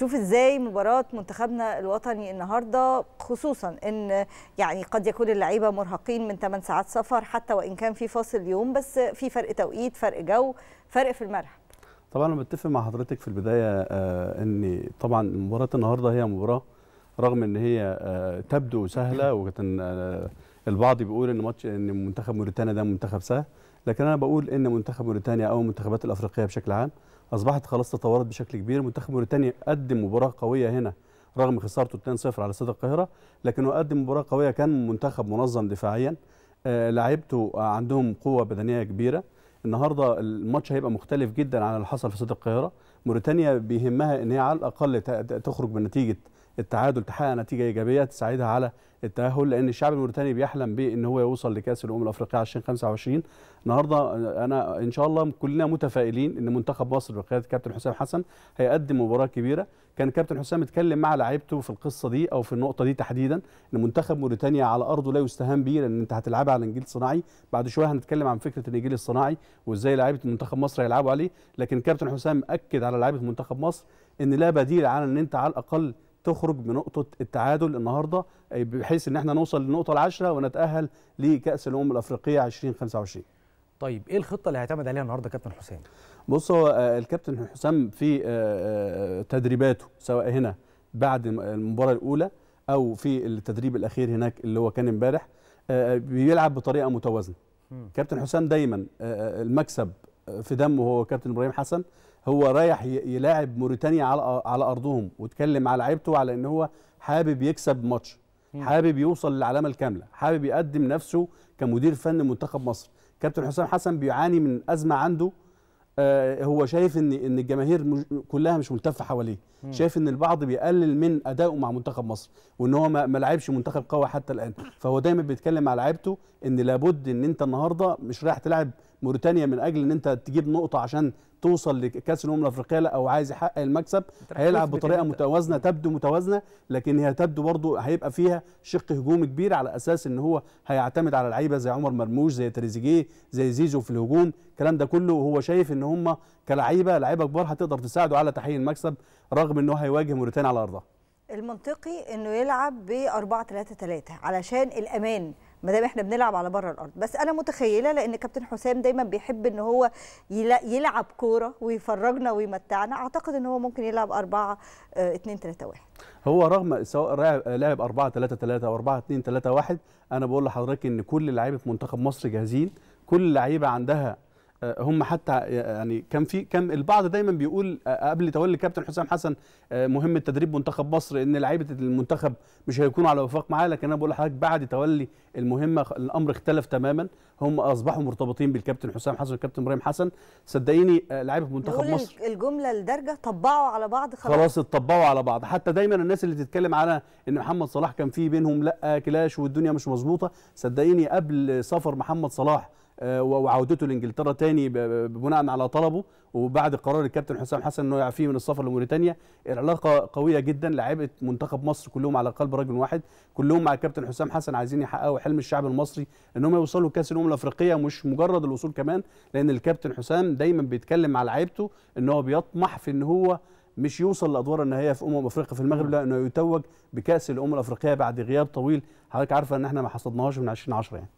تشوف ازاي مباراه منتخبنا الوطني النهارده خصوصا ان يعني قد يكون اللعيبه مرهقين من 8 ساعات سفر حتى وان كان في فاصل يوم بس في فرق توقيت فرق جو فرق في الملعب طبعا انا متفق مع حضرتك في البدايه آه، ان طبعا مباراه النهارده هي مباراه رغم ان هي آه، تبدو سهله آه البعض بيقول ان ماتش ان منتخب موريتانيا ده منتخب سهل لكن انا بقول ان منتخب موريتانيا او المنتخبات الافريقيه بشكل عام اصبحت خلاص تطورت بشكل كبير منتخب موريتانيا قدم مباراه قويه هنا رغم خسارته 2-0 على استاد القاهره لكنه قدم مباراه قويه كان منتخب منظم دفاعيا آه، لعيبته آه، عندهم قوه بدنيه كبيره النهارده الماتش هيبقى مختلف جدا عن اللي حصل في استاد القاهره موريتانيا بيهمها ان هي على الاقل تخرج بنتيجه التعادل تحقق نتيجه ايجابيه تساعدها على التاهل لان الشعب الموريتاني بيحلم بان هو يوصل لكاس الامم الافريقيه 2025 النهارده انا ان شاء الله كلنا متفائلين ان منتخب مصر بقياده كابتن حسام حسن هيقدم مباراه كبيره كان كابتن حسام اتكلم مع لعيبته في القصه دي او في النقطه دي تحديدا ان منتخب موريتانيا على ارضه لا يستهان به لان انت هتلعبها على نجيل صناعي بعد شويه هنتكلم عن فكره النجيل الصناعي وازاي لعيبه منتخب مصر هيلعبوا عليه لكن كابتن حسام اكد على لعيبه منتخب مصر ان لا بديل على ان انت على الاقل تخرج بنقطه التعادل النهارده بحيث ان احنا نوصل للنقطه العاشره ونتاهل لكاس الامم الافريقيه 2025 طيب ايه الخطه اللي هيعتمد عليها النهارده كابتن حسام بص هو آه، الكابتن حسام في آه، آه، تدريباته سواء هنا بعد المباراه الاولى او في التدريب الاخير هناك اللي هو كان امبارح بيلعب بطريقه متوازنه كابتن حسام دايما المكسب في دمه هو كابتن ابراهيم حسن هو رايح يلاعب موريتانيا على على ارضهم واتكلم على لعيبته على ان هو حابب يكسب ماتش حابب يوصل للعلامه الكامله حابب يقدم نفسه كمدير فني منتخب مصر كابتن حسام حسن بيعاني من ازمه عنده آه هو شايف ان ان الجماهير مج... كلها مش ملتفه حواليه شايف ان البعض بيقلل من ادائه مع منتخب مصر وان هو ما لعبش منتخب قوي حتى الان فهو دايما بيتكلم مع لعيبته ان لابد ان انت النهارده مش رايح تلعب موريتانيا من اجل ان انت تجيب نقطه عشان توصل لكاس الامم الافريقيه لا او عايز يحقق المكسب هيلعب بطريقه متوازنه تبدو متوازنه لكن هي تبدو برضو هيبقى فيها شق هجومي كبير على اساس ان هو هيعتمد على لعيبه زي عمر مرموش زي تريزيجيه زي زيزو في الهجوم الكلام ده كله وهو شايف ان هم كلعيبه لعيبه كبار هتقدر تساعده على تحقيق المكسب رغم ان هو هيواجه موريتانيا على ارضها المنطقي انه يلعب ب 4 3 3 علشان الامان ما دام احنا بنلعب على بره الارض بس انا متخيله لان كابتن حسام دايما بيحب ان هو يلعب كوره ويفرجنا ويمتعنا اعتقد ان هو ممكن يلعب 4 2 3 1 هو رغم سواء لعب 4 3 3 او 4 2 3 1 انا بقول لحضرتك ان كل لعيبه منتخب مصر جاهزين كل لعيبه عندها آه، هم حتى آه، يعني كان في كان البعض دايما بيقول آه، قبل تولي كابتن حسام حسن مهمه تدريب منتخب مصر ان لعيبه المنتخب مش هيكونوا على وفاق معاه لكن انا بقول لحضرتك بعد تولي المهمه الامر اختلف تماما هم اصبحوا مرتبطين بالكابتن حسام حسن والكابتن ابراهيم حسن صدقيني لعيبه منتخب مصر الجمله لدرجه طبعوا على بعض خلاص خلاص اتطبعوا على بعض حتى دايما الناس اللي تتكلم على ان محمد صلاح كان في بينهم لا كلاش والدنيا مش مظبوطه صدقيني قبل سفر محمد صلاح آه، وعودته لانجلترا تاني بناء على طلبه وبعد قرار الكابتن حسام حسن انه يعفيه من السفر لموريتانيا العلاقه قويه جدا لعيبه منتخب مصر كلهم على قلب رجل واحد كلهم مع الكابتن حسام حسن عايزين يحققوا حلم الشعب المصري انهم يوصلوا كاس الامم الافريقيه مش مجرد الوصول كمان لان الكابتن حسام دايما بيتكلم مع لعيبته ان هو بيطمح في ان هو مش يوصل لادوار النهائيه في امم افريقيا في المغرب لا انه يتوج بكاس الامم الافريقيه بعد غياب طويل حضرتك عارفه ان احنا ما حصدناهاش من 2010 يعني